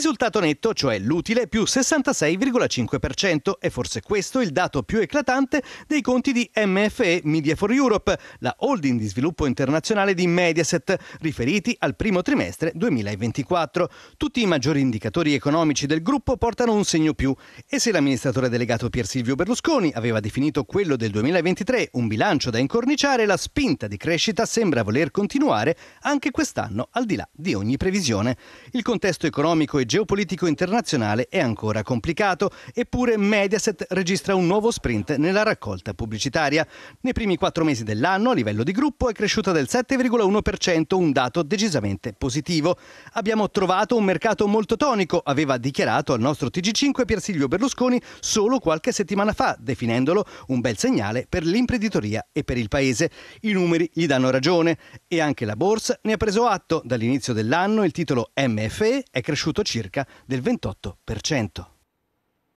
risultato netto, cioè l'utile, più 66,5%, è forse questo il dato più eclatante dei conti di MFE Media for Europe, la holding di sviluppo internazionale di Mediaset, riferiti al primo trimestre 2024. Tutti i maggiori indicatori economici del gruppo portano un segno più e se l'amministratore delegato Pier Silvio Berlusconi aveva definito quello del 2023 un bilancio da incorniciare, la spinta di crescita sembra voler continuare anche quest'anno al di là di ogni previsione. Il contesto economico e geopolitico internazionale è ancora complicato, eppure Mediaset registra un nuovo sprint nella raccolta pubblicitaria. Nei primi quattro mesi dell'anno, a livello di gruppo, è cresciuta del 7,1%, un dato decisamente positivo. Abbiamo trovato un mercato molto tonico, aveva dichiarato al nostro TG5 Piersilio Berlusconi solo qualche settimana fa, definendolo un bel segnale per l'imprenditoria e per il paese. I numeri gli danno ragione e anche la borsa ne ha preso atto. Dall'inizio dell'anno il titolo MFE è cresciuto circa circa del 28%.